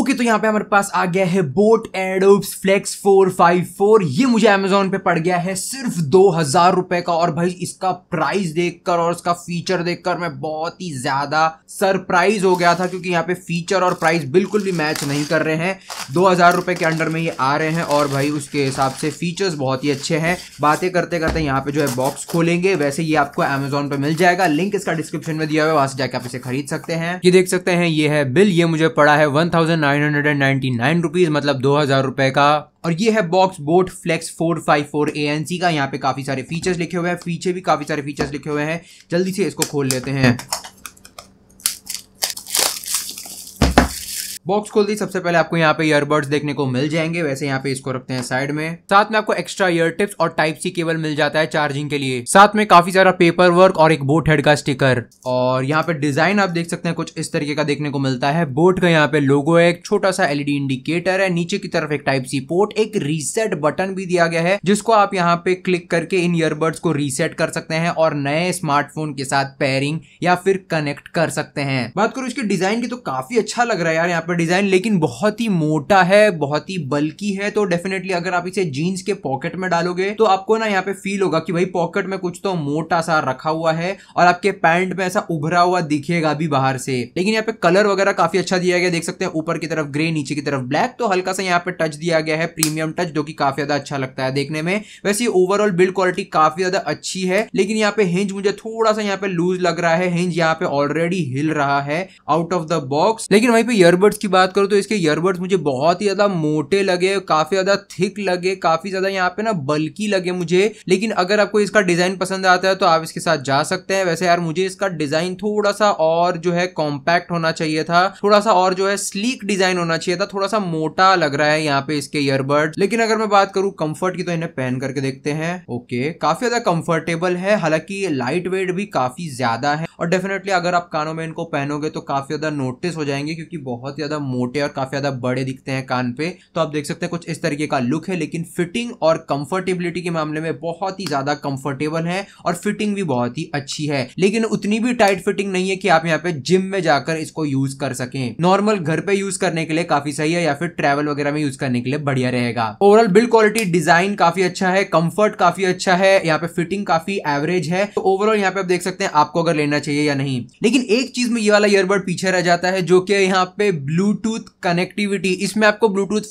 okay तो यहाँ पे हमारे पास आ गया है बोट एडोब्स फ्लेक्स 454 ये मुझे अमेजोन पे पड़ गया है सिर्फ दो हजार रुपए का और भाई इसका प्राइस देखकर और इसका फीचर देखकर मैं बहुत ही ज्यादा सरप्राइज हो गया था क्योंकि यहाँ पे फीचर और प्राइस बिल्कुल भी मैच नहीं कर रहे हैं दो हजार रुपए के अंडर में ये आ रहे हैं और भाई उसके हिसाब से फीचर्स बहुत ही अच्छे हैं बातें करते करते यहाँ पे जो है बॉक्स खोलेंगे वैसे ये आपको अमेजोन पे मिल जाएगा लिंक इसका डिस्क्रिप्शन में दिया हुआ है वहां से जाके आप इसे खरीद सकते हैं ये देख सकते हैं ये है बिल ये मुझे पड़ा है वन थाउजेंड नाइन रुपीज मतलब दो हज़ार रुपये का और ये है बॉक्स बोट फ्लेक्स 454 सी का यहाँ पे काफ़ी सारे फीचर्स लिखे हुए हैं पीछे भी काफ़ी सारे फीचर्स लिखे हुए हैं जल्दी से इसको खोल लेते हैं बॉक्स खोल दी सबसे पहले आपको यहाँ पे ईयरबड्स देखने को मिल जाएंगे वैसे यहाँ पे इसको रखते हैं साइड में साथ में आपको एक्स्ट्रा ईयर टिप्स और टाइप सी केबल मिल जाता है चार्जिंग के लिए साथ में काफी सारा पेपर वर्क और एक बोट हेड का स्टिकर और यहाँ पे डिजाइन आप देख सकते हैं कुछ इस तरीके का देखने को मिलता है बोट का यहाँ पे लोगो है एक छोटा सा एलईडी इंडिकेटर है नीचे की तरफ एक टाइप सी पोर्ट एक रीसेट बटन भी दिया गया है जिसको आप यहाँ पे क्लिक करके इन ईयरबड्स को रीसेट कर सकते हैं और नए स्मार्टफोन के साथ पेयरिंग या फिर कनेक्ट कर सकते हैं बात करूँ इसके डिजाइन की तो काफी अच्छा लग रहा है यार यहाँ पे डिज़ाइन लेकिन बहुत ही मोटा है बहुत ही बल्कि है तो डेफिनेटली अगर आप इसे जीन्स के पॉकेट में डालोगे तो आपको ना यहाँ पे फील होगा कि भाई पॉकेट में कुछ तो मोटा सा रखा हुआ है और आपके पैंट में ऐसा उभरा हुआ दिखेगा भी बाहर से लेकिन यहाँ पे कलर वगैरह काफी अच्छा दिया गया देख सकते हैं ऊपर की तरफ ग्रे नीचे की तरफ ब्लैक तो हल्का सा यहाँ पे टच दिया गया है प्रीमियम टच जो कि काफी ज्यादा अच्छा लगता है देखने में वैसे ओवरऑल बिल्ड क्वालिटी काफी ज्यादा अच्छी है लेकिन यहाँ पे हिंज मुझे थोड़ा सा यहाँ पे लूज लग रहा है हिंज यहाँ पे ऑलरेडी हिल रहा है आउट ऑफ द बॉक्स लेकिन वहीं पे ईयरबड्स की बात करूँ तो इसके ईयरबड्स मुझे बहुत ही ज़्यादा मोटे लगे काफ़ी ज़्यादा थिक लगे काफ़ी ज़्यादा यहाँ पे ना बल्कि लगे मुझे लेकिन अगर आपको इसका डिज़ाइन पसंद आता है तो आप इसके साथ जा सकते हैं वैसे यार मुझे इसका डिज़ाइन थोड़ा सा और जो है कॉम्पैक्ट होना चाहिए था थोड़ा सा और जो है स्लीक डिज़ाइन होना चाहिए था थोड़ा सा मोटा लग रहा है यहाँ पे इसके ईयरबड्स लेकिन अगर मैं बात करूँ कम्फर्ट की तो इन्हें पहन करके देखते हैं ओके काफ़ी ज़्यादा कंफर्टेबल है हालांकि लाइट वेट भी काफ़ी ज़्यादा है और डेफिनेटली अगर आप कानों में इनको पहनोगे तो काफ़ी ज़्यादा नोटिस हो जाएंगे क्योंकि बहुत ज़्यादा ज्यादा मोटे और काफ़ी ज़्यादा बड़े दिखते हैं कान पे तो आप देख सकते हैं कुछ इस तरीके का लुक है लेकिन फिटिंग और कंफर्टेबिलिटी के मामले में बहुत ही ज़्यादा कंफर्टेबल है और फिटिंग भी बहुत ही अच्छी है लेकिन उतनी भी टाइट फिटिंग नहीं है कि आप यहाँ पे जिम में जाकर इसको यूज कर सकें नॉर्मल घर पे यूज करने के लिए काफ़ी सही है या फिर ट्रेवल वगैरह में यूज करने के लिए बढ़िया रहेगा ओवरऑल बिल्ड क्वालिटी डिजाइन काफ़ी अच्छा है कंफर्ट काफ़ी अच्छा है यहाँ पे फिटिंग काफ़ी एवरेज है तो ओवरऑल यहाँ पे आप देख सकते हैं आपको अगर लेना चाहिए या नहीं लेकिन एक चीज़ में ये वाला ईयरबड पीछे रह जाता है जो कि यहाँ पे ब्लू ब्लूटूथ कनेक्टिविटी इसमें आपको ब्लूटूथ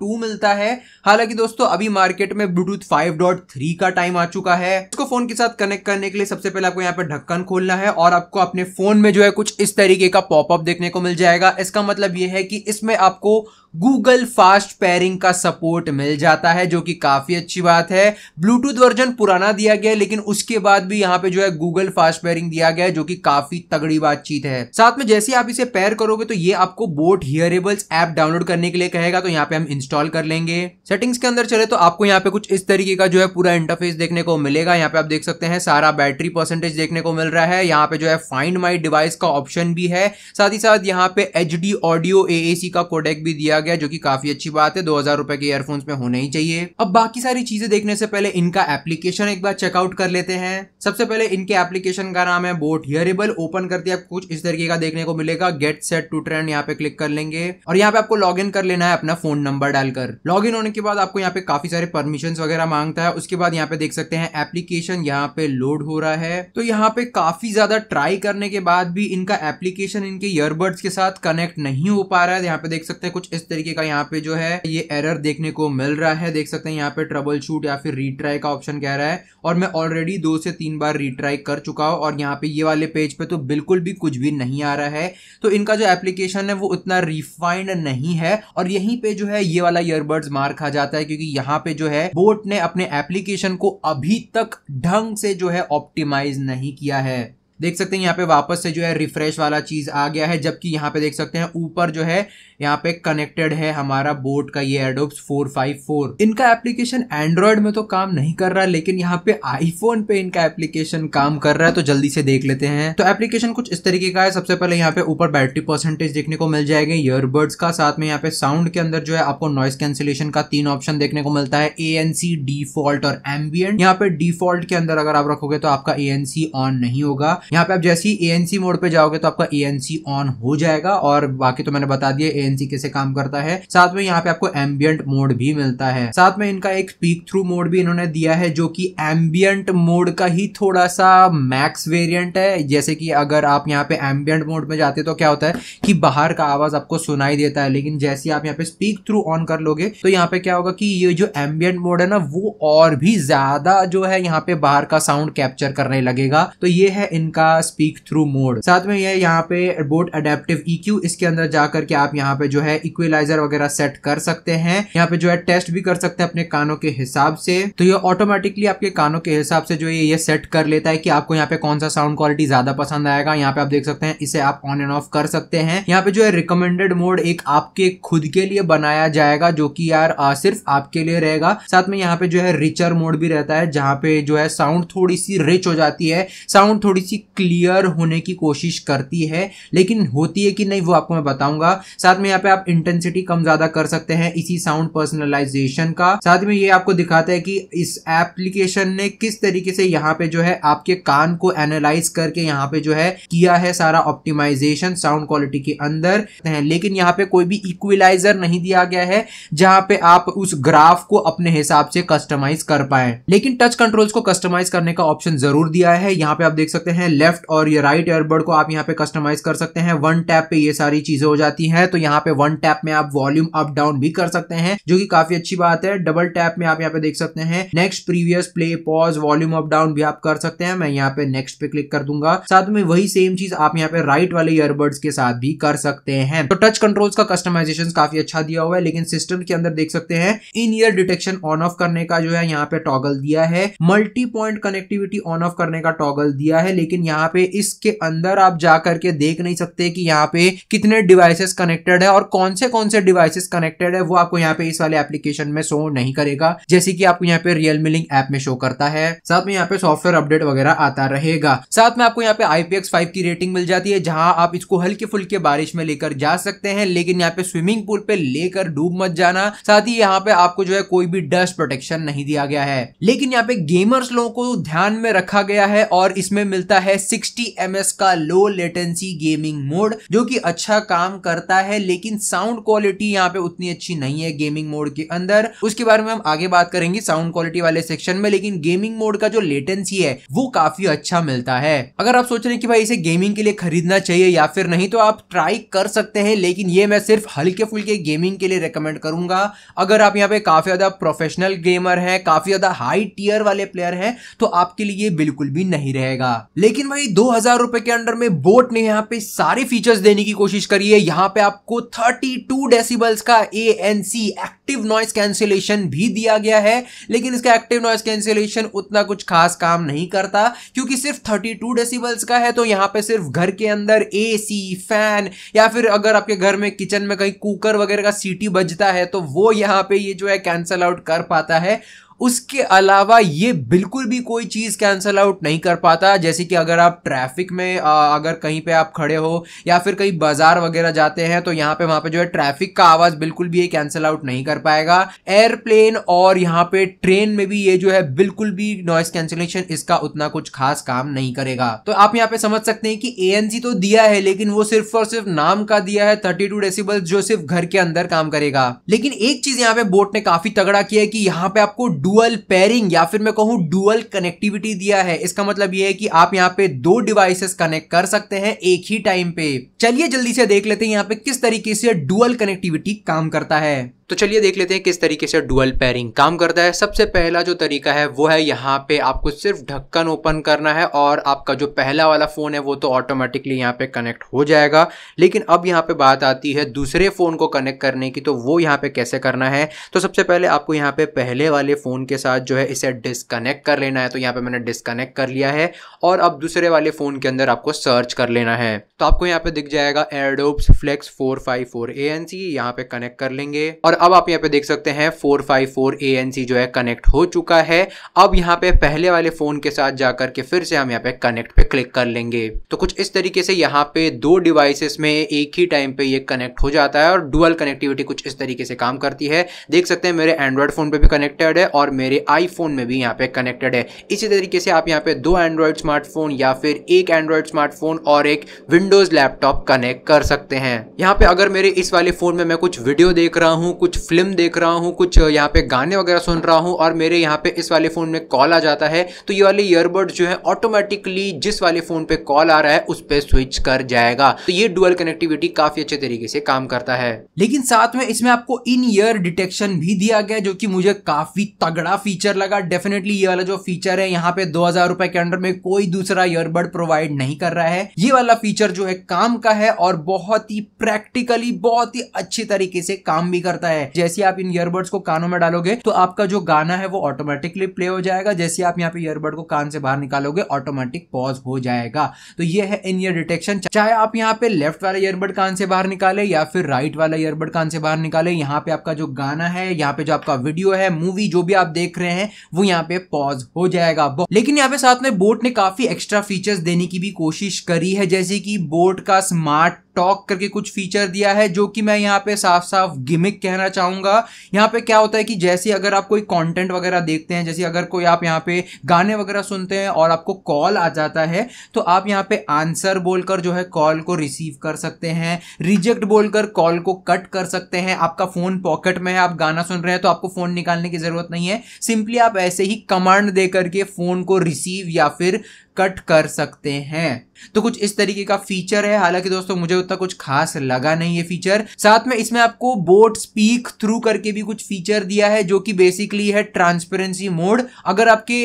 टू मिलता है हालांकि दोस्तों अभी मार्केट में ब्लूटूथ फाइव डॉट थ्री का टाइम आ चुका है इसको फोन के साथ कनेक्ट करने के लिए सबसे पहले आपको यहाँ पर ढक्कन खोलना है और आपको अपने फोन में जो है कुछ इस तरीके का पॉपअप देखने को मिल जाएगा इसका मतलब यह है कि इसमें आपको गूगल फास्ट पेयरिंग का सपोर्ट मिल जाता है जो कि काफी अच्छी बात है ब्लूटूथ वर्जन पुराना दिया गया है लेकिन उसके बाद भी यहाँ पे जो है गूगल फास्ट पेयरिंग दिया गया है जो कि काफी तगड़ी बातचीत है साथ में जैसे आप इसे पेयर करोगे तो ये आपको बोट हियरेबल्स ऐप डाउनलोड करने के लिए कहेगा तो यहाँ पे हम इंस्टॉल कर लेंगे सेटिंग्स के अंदर चले तो आपको यहाँ पे कुछ इस तरीके का जो है पूरा इंटरफेस देखने को मिलेगा यहाँ पे आप देख सकते हैं सारा बैटरी परसेंटेज देखने को मिल रहा है यहाँ पे जो है फाइंड माई डिवाइस का ऑप्शन भी है साथ ही साथ यहाँ पे एच ऑडियो ए का कोडेक भी दिया गया जो की काफी अच्छी बात है दो हजार रुपए के ईयरफोन्स में होना ही चाहिए अब बाकी सारी चीजें देखने से पहले इनका एप्लीकेशन एक बार चेकआउट कर लेते हैं सबसे पहले इनके एप्लीकेशन का नाम है बोट हियरेबल ओपन कर दिया कुछ इस तरीके का देखने को मिलेगा गेट सेट टू ट्रेंड यहाँ पे क्लिक कर लेंगे और यहाँ पे आपको लॉग कर लेना है अपना फोन नंबर डालकर लॉग इन होने के बाद आपको यहाँ पे काफी सारे परमिशन वगैरह मांगता है उसके बाद यहाँ पे देख सकते हैं एप्लीकेशन यहाँ पे लोड हो रहा है तो यहाँ पे काफी ज्यादा ट्राई करने के बाद भी इनका एप्लीकेशन इनके ईयरबड्स के साथ कनेक्ट नहीं हो पा रहा है यहाँ पे देख सकते हैं कुछ इस तरीके का यहाँ पे जो है ये एरर देखने को मिल रहा है देख सकते हैं यहाँ पे ट्रबल शूट या फिर रीट्राई का ऑप्शन कह रहा है और मैं ऑलरेडी दो से तीन बार रीट्राई कर चुका हूँ और यहाँ पे ये वाले पेज पे तो बिल्कुल भी कुछ भी नहीं आ रहा है तो इनका जो एप्लीकेशन है वो उतना रिफाइंड नहीं है और यहीं पे जो है ये वाला ईयरबड्स मार खा जाता है क्योंकि यहाँ पे जो है बोट ने अपने एप्लीकेशन को अभी तक ढंग से जो है ऑप्टिमाइज नहीं किया है देख सकते हैं यहाँ पे वापस से जो है रिफ्रेश वाला चीज़ आ गया है जबकि यहाँ पे देख सकते हैं ऊपर जो है यहाँ पे कनेक्टेड है हमारा बोर्ड का ये एडोप्स 454 इनका एप्लीकेशन एंड्रॉयड में तो काम नहीं कर रहा लेकिन यहाँ पे आईफोन पे इनका एप्लीकेशन काम कर रहा है तो जल्दी से देख लेते हैं तो एप्लीकेशन कुछ इस तरीके का है सबसे पहले यहाँ पे ऊपर बैटरी परसेंटेज देखने को मिल जाएगा ईयरबड्स का साथ में यहाँ पे साउंड के अंदर जो है आपको नॉइस कैंसिलेशन का तीन ऑप्शन देखने को मिलता है ए डिफॉल्ट और एम्बियंट यहाँ पे डिफॉल्ट के अंदर अगर आप रखोगे तो आपका ए एन सी ऑन नहीं होगा यहाँ पे आप जैसे ही एएनसी मोड पे जाओगे तो आपका एएनसी ऑन हो जाएगा और बाकी तो मैंने बता दिया एएनसी कैसे काम करता है साथ में यहाँ पे आपको एम्बियंट मोड भी मिलता है साथ में इनका एक स्पीक थ्रू मोड भी इन्होंने दिया है जो कि एम्बियंट मोड का ही थोड़ा सा मैक्स वेरियंट है जैसे कि अगर आप यहाँ पे एम्बियंट मोड में जाते तो क्या होता है कि बाहर का आवाज आपको सुनाई देता है लेकिन जैसे आप यहाँ पे स्पीक थ्रू ऑन कर लोगे तो यहाँ पे क्या होगा कि ये जो एम्बियंट मोड है ना वो और भी ज्यादा जो है यहाँ पे बाहर का साउंड कैप्चर करने लगेगा तो ये है इनका का स्पीक थ्रू मोड साथ में ये यहाँ पे बोट अडेप्टिव EQ इसके अंदर जाकर के आप यहाँ पे जो है इक्विलाइजर वगैरह सेट कर सकते हैं यहाँ पे जो है टेस्ट भी कर सकते हैं अपने कानों के हिसाब से तो ये ऑटोमेटिकली आपके कानों के हिसाब से जो ये ये सेट कर लेता है कि आपको यहाँ पे कौन सा साउंड क्वालिटी ज्यादा पसंद आएगा यहाँ पे आप देख सकते हैं इसे आप ऑन एंड ऑफ कर सकते हैं यहाँ पे जो है रिकमेंडेड मोड एक आपके खुद के लिए बनाया जाएगा जो कि यार आ, सिर्फ आपके लिए रहेगा साथ में यहाँ पे जो है रिचर मोड भी रहता है जहाँ पे जो है साउंड थोड़ी सी रिच हो जाती है साउंड थोड़ी सी क्लियर होने की कोशिश करती है लेकिन होती है कि नहीं वो आपको मैं बताऊंगा साथ में यहाँ पे आप इंटेंसिटी कम ज्यादा कर सकते हैं इसी साउंड पर्सनलाइजेशन का साथ में ये आपको दिखाता है कि इस एप्लीकेशन ने किस तरीके से यहाँ पे जो है आपके कान को एनालाइज करके यहाँ पे जो है किया है सारा ऑप्टिमाइजेशन साउंड क्वालिटी के अंदर लेकिन यहाँ पे कोई भी इक्विलाइजर नहीं दिया गया है जहां पे आप उस ग्राफ को अपने हिसाब से कस्टमाइज कर पाए लेकिन टच कंट्रोल्स को कस्टमाइज करने का ऑप्शन जरूर दिया है यहाँ पे आप देख सकते हैं लेफ्ट और ये राइट एयरबड को आप यहाँ पे कस्टमाइज कर सकते हैं वन टैप पे ये सारी चीजें हो जाती हैं तो यहाँ पे वन टैप में आप वॉल्यूम अप डाउन भी कर सकते हैं जो कि काफी अच्छी बात है डबल टैप में आप यहाँ पे देख सकते हैं next previous play pause volume up down भी आप कर सकते हैं मैं यहाँ पे नेक्स्ट पे क्लिक कर दूंगा साथ में वही सेम चीज आप यहाँ पे राइट वाले ईयरबड्स के साथ भी कर सकते हैं तो टच कंट्रोल्स का कस्टमाइजेशन काफी अच्छा दिया हुआ है लेकिन सिस्टम के अंदर देख सकते हैं in ear detection on off करने का जो है यहाँ पे टॉगल दिया है multipoint connectivity on off करने का टॉगल दिया है लेकिन यहाँ यहाँ पे इसके अंदर आप जा करके देख नहीं सकते कि यहाँ पे कितने डिवाइसेस कनेक्टेड है और कौन से कौन से डिवाइसेस कनेक्टेड है वो आपको यहाँ पे इस वाले एप्लीकेशन में शो नहीं करेगा जैसे कि आपको यहाँ पे रियलमी लिंक ऐप में शो करता है साथ में यहाँ पे सॉफ्टवेयर अपडेट वगैरह आता रहेगा साथ में आपको यहाँ पे आईपीएक्स फाइव की रेटिंग मिल जाती है जहां आप इसको हल्की फुल्की बारिश में लेकर जा सकते हैं लेकिन यहाँ पे स्विमिंग पूल पे लेकर डूब मत जाना साथ ही यहाँ पे आपको जो है कोई भी डस्ट प्रोटेक्शन नहीं दिया गया है लेकिन यहाँ पे गेमर्स लोगों को ध्यान में रखा गया है और इसमें मिलता है 60 का लो लेटेंसी गेमिंग मोड जो कि अच्छा काम करता है लेकिन साउंड क्वालिटी यहाँ पे उतनी अच्छी नहीं है गेमिंग मोड के अंदर उसके बारे में हम आगे बात करेंगे साउंड क्वालिटी वाले सेक्शन में लेकिन गेमिंग मोड का जो लेटेंसी है वो काफी अच्छा मिलता है अगर आप सोच रहे हैं कि भाई इसे गेमिंग के लिए खरीदना चाहिए या फिर नहीं तो आप ट्राई कर सकते हैं लेकिन ये मैं सिर्फ हल्के फुल्के गेमिंग के लिए रिकमेंड करूंगा अगर आप यहाँ पे काफी ज्यादा प्रोफेशनल गेमर है काफी ज्यादा हाई टीयर वाले प्लेयर है तो आपके लिए बिल्कुल भी नहीं रहेगा लेकिन भाई दो हजार रुपए के अंडर में बोट ने यहाँ पे सारे फीचर्स देने की कोशिश करी है यहाँ पे आपको 32 डेसिबल्स का A N C active noise cancellation भी दिया गया है लेकिन इसका एक्टिव नॉइस कैंसिलेशन उतना कुछ खास काम नहीं करता क्योंकि सिर्फ 32 डेसिबल्स का है तो यहाँ पे सिर्फ घर के अंदर ए फैन या फिर अगर आपके घर में किचन में कहीं कुकर वगैरह का सीटी बजता है तो वो यहाँ पे ये जो है कैंसल आउट कर पाता है उसके अलावा ये बिल्कुल भी कोई चीज़ कैंसिल आउट नहीं कर पाता जैसे कि अगर आप ट्रैफिक में आ, अगर कहीं पे आप खड़े हो या फिर कहीं बाज़ार वगैरह जाते हैं तो यहाँ पे वहाँ पे जो है ट्रैफिक का आवाज़ बिल्कुल भी ये कैंसिल आउट नहीं कर पाएगा एयरप्लेन और यहाँ पे ट्रेन में भी ये जो है बिल्कुल भी नॉइस कैंसिलेशन इसका उतना कुछ खास काम नहीं करेगा तो आप यहाँ पे समझ सकते हैं कि ए तो दिया है लेकिन वो सिर्फ और सिर्फ नाम का दिया है थर्टी टू जो सिर्फ घर के अंदर काम करेगा लेकिन एक चीज यहाँ पे बोर्ड ने काफी तगड़ा किया है कि यहाँ पे आपको डुअल पेयरिंग या फिर मैं कहूँ डुअल कनेक्टिविटी दिया है इसका मतलब यह है कि आप यहाँ पे दो डिवाइसेस कनेक्ट कर सकते हैं एक ही टाइम पे चलिए जल्दी से देख लेते हैं यहाँ पे किस तरीके से डुअल कनेक्टिविटी काम करता है तो चलिए देख लेते हैं किस तरीके से डुअल पेयरिंग काम करता है सबसे पहला जो तरीका है वो है यहाँ पे आपको सिर्फ ढक्कन ओपन करना है और आपका जो पहला वाला फ़ोन है वो तो ऑटोमेटिकली यहाँ पे कनेक्ट हो जाएगा लेकिन अब यहाँ पे बात आती है दूसरे फ़ोन को कनेक्ट करने की तो वो यहाँ पे कैसे करना है तो सबसे पहले आपको यहाँ पे पहले वाले फ़ोन के साथ जो है इसे डिसकनेक्ट कर लेना है तो यहाँ पर मैंने डिसकनेक्ट कर लिया है और अब दूसरे वाले फ़ोन के अंदर आपको सर्च कर लेना है तो आपको यहाँ पर दिख जाएगा Airdopes flex four five four A N C यहाँ पे कनेक्ट कर लेंगे और अब आप यहाँ पे देख सकते हैं four five four A N C जो है कनेक्ट हो चुका है अब यहाँ पे पहले वाले फोन के साथ जाकर के फिर से हम यहाँ पे कनेक्ट पे क्लिक कर लेंगे तो कुछ इस तरीके से यहाँ पे दो डिवाइसेस में एक ही टाइम पे ये कनेक्ट हो जाता है और डुअल कनेक्टिविटी कुछ इस तरीके से काम करती है देख सकते हैं मेरे एंड्रॉयड फोन पे भी कनेक्टेड है और मेरे आईफोन में भी यहाँ पे कनेक्टेड है इसी तरीके से आप यहाँ पे दो एंड्रॉयड स्मार्टफोन या फिर एक एंड्रॉयड स्मार्टफोन और एक विंडोज लैपटॉप कनेक्ट कर सकते हैं यहाँ पे अगर मेरे इस वाले फोन में मैं कुछ वीडियो देख रहा हूँ कुछ फिल्म देख रहा हूँ कुछ यहाँ पे गाने वगैरह सुन रहा हूँ और मेरे यहाँ पे इस वाले फ़ोन में कॉल आ जाता है तो ये वाले ईयरबड जो है ऑटोमेटिकली जिस वाले फ़ोन पे कॉल आ रहा है उस पर स्विच कर जाएगा तो ये डुअल कनेक्टिविटी काफ़ी अच्छे तरीके से काम करता है लेकिन साथ में इसमें आपको इन ईयर डिटेक्शन भी दिया गया जो कि मुझे काफ़ी तगड़ा फीचर लगा डेफिनेटली ये वाला जो फीचर है यहाँ पे दो हजार रुपए के अंडर में कोई दूसरा ईयरबड प्रोवाइड नहीं कर रहा है ये वाला फीचर जो है काम का है और बहुत ही प्रैक्टिकली बहुत ही अच्छे तरीके से काम भी करता है है जैसे आप इन ईयरबड्स को कानों में डालोगे तो आपका जो गाना है वो ऑटोमेटिकली प्ले हो जाएगा जैसे आप यहाँ पे ईयरबड को कान से बाहर निकालोगे ऑटोमेटिक पॉज हो जाएगा तो ये है इन ईयर डिटेक्शन चाहे आप यहाँ पे लेफ्ट वाला ईयरबड कान से बाहर निकाले या फिर राइट वाला ईयरबड कान से बाहर निकाले यहाँ पे आपका जो गाना है यहाँ पे जो आपका वीडियो है मूवी जो भी आप देख रहे हैं वो यहाँ पे पॉज हो जाएगा लेकिन यहाँ पे साथ में बोट ने काफी एक्स्ट्रा फीचर्स देने की भी कोशिश करी है जैसे कि बोट का स्मार्ट टॉक करके कुछ फीचर दिया है जो कि मैं यहाँ पे साफ साफ गिमिक कहना चाहूँगा यहाँ पे क्या होता है कि जैसे अगर आप कोई कंटेंट वगैरह देखते हैं जैसे अगर कोई आप यहाँ पे गाने वगैरह सुनते हैं और आपको कॉल आ जाता है तो आप यहाँ पे आंसर बोलकर जो है कॉल को रिसीव कर सकते हैं रिजेक्ट बोलकर कॉल को कट कर सकते हैं आपका फ़ोन पॉकेट में है आप गाना सुन रहे हैं तो आपको फ़ोन निकालने की ज़रूरत नहीं है सिंपली आप ऐसे ही कमांड दे करके फ़ोन को रिसीव या फिर कट कर सकते हैं तो कुछ इस तरीके का फीचर है हालांकि दोस्तों मुझे उतना कुछ खास लगा नहीं ये फीचर साथ में इसमें आपको बोट स्पीक थ्रू करके भी कुछ फीचर दिया है जो कि बेसिकली है ट्रांसपेरेंसी मोड अगर आपके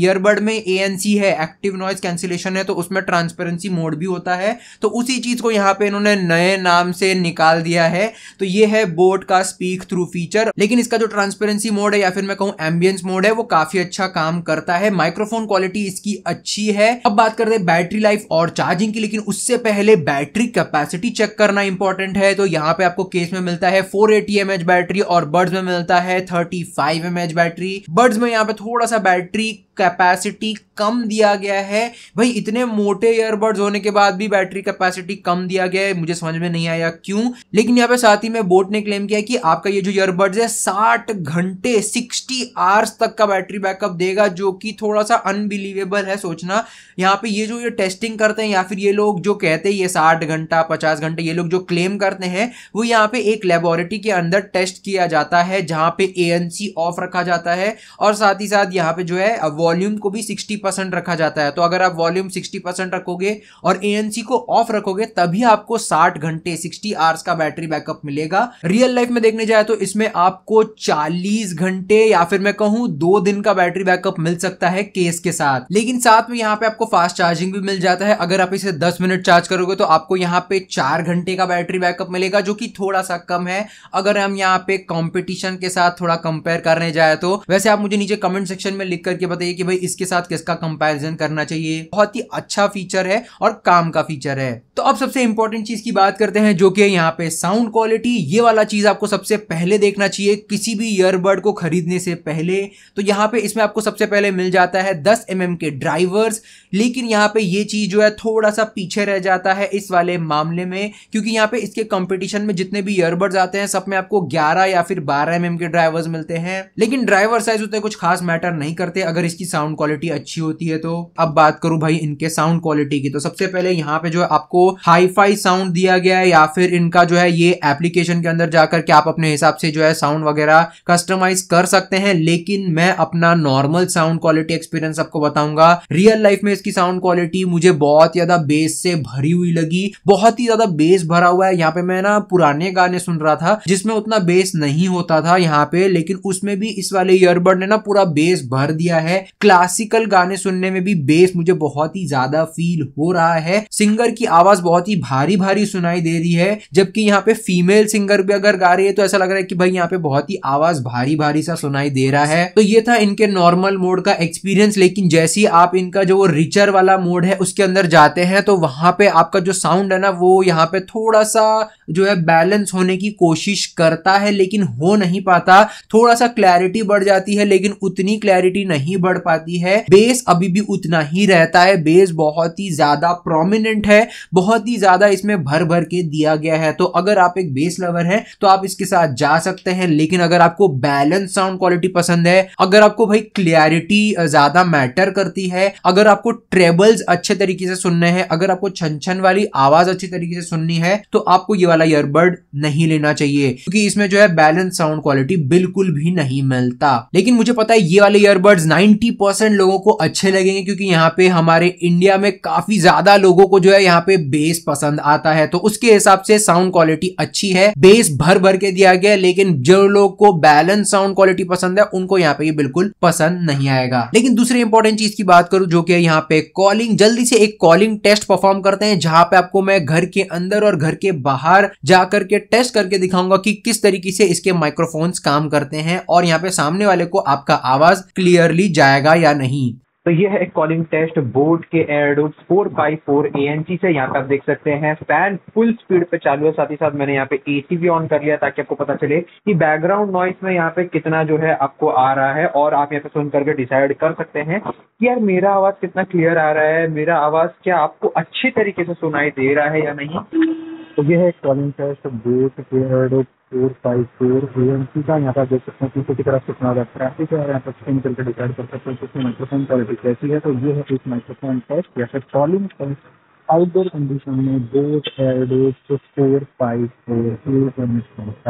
ईयरबड में ए है एक्टिव नॉइज कैंसिलेशन है तो उसमें ट्रांसपेरेंसी मोड भी होता है तो उसी चीज को यहाँ पे इन्होंने नए नाम से निकाल दिया है तो ये है बोट का स्पीक थ्रू फीचर लेकिन इसका जो ट्रांसपेरेंसी मोड है या फिर मैं कहूँ एम्बियंस मोड है वो काफी अच्छा काम करता है माइक्रोफोन क्वालिटी इसकी अच्छी की है अब बात कर हैं बैटरी लाइफ और चार्जिंग की लेकिन उससे पहले बैटरी कैपेसिटी चेक करना इंपॉर्टेंट है तो यहाँ पे आपको केस में मिलता है फोर एटी बैटरी और बर्ड्स में मिलता है थर्टी फाइव बैटरी बर्ड्स में यहाँ पे थोड़ा सा बैटरी कैपेसिटी कम दिया गया है भाई इतने मोटे ईयरबड्स होने के बाद भी बैटरी कैपेसिटी कम दिया गया है मुझे समझ में नहीं आया क्यों लेकिन यहाँ पे साथ ही में बोट ने क्लेम किया कि आपका ये जो ईयरबड्स है साठ घंटे सिक्सटी आवर्स तक का बैटरी बैकअप देगा जो कि थोड़ा सा अनबिलीवेबल है सोचना यहाँ पे ये जो ये टेस्टिंग करते हैं या फिर ये लोग जो कहते हैं ये साठ घंटा पचास घंटे ये लोग जो क्लेम करते हैं वो यहाँ पे एक लेबोरेटरी के अंदर टेस्ट किया जाता है जहाँ पे ए ऑफ रखा जाता है और साथ ही साथ यहाँ पे जो है वो वॉल्यूम को भी 60 परसेंट रखा जाता है तो अगर आप वॉल्यूम सिक्सटी परसेंट रखोगे और एएनसी को ऑफ रखोगे तभी आपको साठ घंटे 60 आवर्स का बैटरी बैकअप मिलेगा रियल लाइफ में देखने जाए तो इसमें आपको चालीस घंटे या फिर मैं कहूं दो दिन का बैटरी बैकअप मिल सकता है केस के साथ लेकिन साथ में यहाँ पे आपको फास्ट चार्जिंग भी मिल जाता है अगर आप इसे दस मिनट चार्ज करोगे तो आपको यहाँ पे चार घंटे का बैटरी बैकअप मिलेगा जो कि थोड़ा सा कम है अगर हम यहाँ पे कॉम्पिटिशन के साथ थोड़ा कंपेयर करने जाए तो वैसे आप मुझे नीचे कमेंट सेक्शन में लिख करके बताइए कि भाई इसके साथ किसका कंपैरिजन करना चाहिए बहुत ही अच्छा फीचर है और काम का फीचर है तो अब सबसे इंपॉर्टेंट चीज की बात करते हैं जो कि यहाँ पे साउंड क्वालिटी ये वाला चीज आपको सबसे पहले देखना चाहिए किसी भी ईयरबड को खरीदने से पहले तो यहाँ पे इसमें आपको सबसे पहले मिल जाता है दस एम mm के ड्राइवर्स लेकिन यहाँ पे ये चीज जो है थोड़ा सा पीछे रह जाता है इस वाले मामले में क्योंकि यहाँ पे इसके कॉम्पिटिशन में जितने भी ईयरबड्स आते हैं सब में आपको ग्यारह या फिर बारह एम mm के ड्राइवर्स मिलते हैं लेकिन ड्राइवर साइज उतने कुछ खास मैटर नहीं करते अगर इसकी साउंड क्वालिटी अच्छी होती है तो अब बात करूं भाई इनके साउंड क्वालिटी की तो सबसे पहले यहाँ पे जो है आपको हाई साउंड दिया गया है या फिर इनका जो है ये एप्लीकेशन के अंदर जाकर के आप अपने हिसाब से जो है साउंड वगैरह कस्टमाइज कर सकते हैं लेकिन मैं अपना नॉर्मल साउंड क्वालिटी एक्सपीरियंस आपको बताऊंगा रियल लाइफ में इसकी साउंड क्वालिटी मुझे बहुत ज्यादा बेस से भरी हुई लगी बहुत ही ज्यादा बेस भरा हुआ है यहाँ पे मैं ना पुराने गाने सुन रहा था जिसमें उतना बेस नहीं होता था यहाँ पे लेकिन उसमें भी इस वाले ईयरबड ने ना पूरा बेस भर दिया है क्लासिकल गाने सुनने में भी बेस मुझे बहुत ही ज्यादा फील हो रहा है सिंगर की आवाज बहुत ही भारी भारी सुनाई दे रही है जबकि यहाँ पे फीमेल सिंगर भी अगर गा रही है तो ऐसा लग रहा है कि भाई यहाँ पे बहुत ही आवाज भारी भारी सा सुनाई दे रहा है तो ये था इनके नॉर्मल मोड का एक्सपीरियंस लेकिन जैसे ही आप इनका जो रिचर वाला मोड है उसके अंदर जाते हैं तो वहां पे आपका जो साउंड है ना वो यहाँ पे थोड़ा सा जो है बैलेंस होने की कोशिश करता है लेकिन हो नहीं पाता थोड़ा सा क्लैरिटी बढ़ जाती है लेकिन उतनी क्लैरिटी नहीं बढ़ पकड़ पाती है बेस अभी भी उतना ही रहता है बेस बहुत ही ज्यादा प्रोमिनेंट है बहुत ही ज्यादा इसमें भर भर के दिया गया है तो अगर आप एक बेस लवर हैं तो आप इसके साथ जा सकते हैं लेकिन अगर आपको बैलेंस साउंड क्वालिटी पसंद है अगर आपको भाई क्लियरिटी ज्यादा मैटर करती है अगर आपको ट्रेबल्स अच्छे तरीके से सुनने हैं अगर आपको छन छन वाली आवाज अच्छी तरीके से सुननी है तो आपको ये वाला ईयरबड नहीं लेना चाहिए क्योंकि इसमें जो है बैलेंस साउंड क्वालिटी बिल्कुल भी नहीं मिलता लेकिन मुझे पता है ये वाले ईयरबड्स नाइनटी एट्टी परसेंट लोगों को अच्छे लगेंगे क्योंकि यहाँ पे हमारे इंडिया में काफी ज्यादा लोगों को जो है यहाँ पे बेस पसंद आता है तो उसके हिसाब से साउंड क्वालिटी अच्छी है बेस भर भर के दिया गया लेकिन जो लोग को बैलेंस साउंड क्वालिटी पसंद है उनको यहाँ पे ये बिल्कुल पसंद नहीं आएगा लेकिन दूसरी इंपॉर्टेंट चीज की बात करूं जो कि यहाँ पे कॉलिंग जल्दी से एक कॉलिंग टेस्ट परफॉर्म करते हैं जहां पे आपको मैं घर के अंदर और घर के बाहर जाकर के टेस्ट करके दिखाऊंगा कि किस तरीके से इसके माइक्रोफोन्स काम करते हैं और यहाँ पे सामने वाले को आपका आवाज क्लियरली जाएगा जाएगा या नहीं तो ये है कॉलिंग टेस्ट बोर्ड के Airdope four by four A N G से यहाँ पे आप देख सकते हैं फैन फुल स्पीड पे चालू है साथ ही साथ मैंने यहाँ पे ए सी भी ऑन कर लिया ताकि आपको पता चले कि बैकग्राउंड नॉइस में यहाँ पे कितना जो है आपको आ रहा है और आप यहाँ पे सुन करके डिसाइड कर सकते हैं कि यार मेरा आवाज कितना क्लियर आ रहा है मेरा आवाज क्या आपको अच्छी तरीके से सुनाई दे रहा है या नहीं तो ये है कॉलिंग टेस्ट बोर्ड के Airdope four five four V M C का यहाँ पर देख सकते हैं पीछे की तरफ कितना सुना ट्रैफिक है और यहाँ पर स्क्रीन चलकर डिसाइड कर सकते हैं कि माइक्रोफोन क्वालिटी कैसी है तो ये है इस माइक्रोफोन टेस्ट या फिर कॉलिंग टेस्ट आउटडोर कंडीशन में boat Airdopes four five four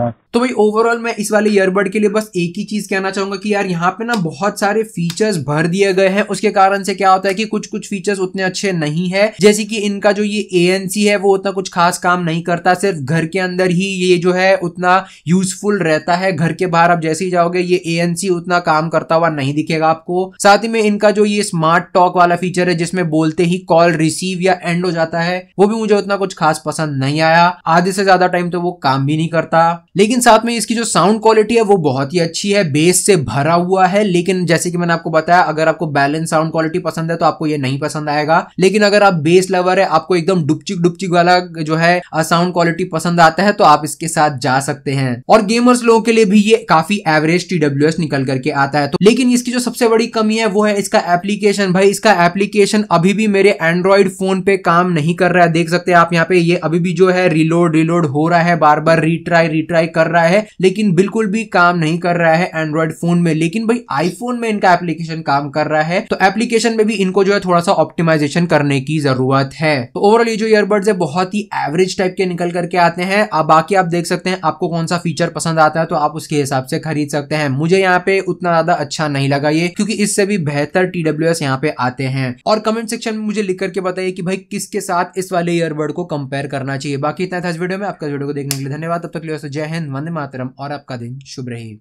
A तो भाई ओवरऑल मैं इस वाले ईयरबड के लिए बस एक ही चीज कहना चाहूंगा कि यार यहाँ पे ना बहुत सारे फीचर्स भर दिए गए हैं उसके कारण से क्या होता है कि कुछ कुछ फीचर्स उतने अच्छे नहीं है जैसे कि इनका जो ये ए है वो उतना कुछ खास काम नहीं करता सिर्फ घर के अंदर ही ये जो है उतना यूजफुल रहता है घर के बाहर आप जैसे ही जाओगे ये ए उतना काम करता हुआ नहीं दिखेगा आपको साथ ही में इनका जो ये स्मार्ट टॉक वाला फीचर है जिसमें बोलते ही कॉल रिसीव या एंड हो जाता है वो भी मुझे उतना कुछ खास पसंद नहीं आया आधे से ज्यादा टाइम तो वो काम भी नहीं करता लेकिन लेकिन साथ में इसकी जो साउंड क्वालिटी है वो बहुत ही अच्छी है बेस से भरा हुआ है लेकिन जैसे कि मैंने आपको बताया अगर आपको बैलेंस साउंड क्वालिटी पसंद है तो आपको ये नहीं पसंद आएगा लेकिन अगर आप बेस लवर है आपको एकदम डुपचिक डुपचिक वाला जो है साउंड क्वालिटी पसंद आता है तो आप इसके साथ जा सकते हैं और गेमर्स लोगों के लिए भी ये काफी एवरेज टी निकल करके आता है तो लेकिन इसकी जो सबसे बड़ी कमी है वो है इसका एप्लीकेशन भाई इसका एप्लीकेशन अभी भी मेरे एंड्रॉइड फोन पे काम नहीं कर रहा है देख सकते हैं आप यहाँ पे ये अभी भी जो है रिलोड रिलोड हो रहा है बार बार रिट्राई रिट्राई कर रहा है लेकिन बिल्कुल भी काम नहीं कर रहा है एंड्रॉइड फोन में लेकिन भाई आईफोन में इनका एप्लीकेशन काम कर रहा है तो एप्लीकेशन में भी इनको जो है थोड़ा सा ऑप्टिमाइजेशन करने की जरूरत है तो ओवरऑल ये जो ईयरबड्स है बहुत ही एवरेज टाइप के निकल करके आते हैं अब बाकी आप देख सकते हैं आपको कौन सा फीचर पसंद आता है तो आप उसके हिसाब से खरीद सकते हैं मुझे यहाँ पे उतना ज्यादा अच्छा नहीं लगा ये क्योंकि इससे भी बेहतर टी डब्ल्यू एस यहाँ पे आते हैं और कमेंट सेक्शन में मुझे लिख करके बताइए कि भाई किसके साथ इस वाले ईयरबड को कंपेयर करना चाहिए बाकी इतना था इस वीडियो में आपका वीडियो को देखने के लिए धन्यवाद तब तक जय हिंद वंदे मातरम और आपका दिन शुभ रहे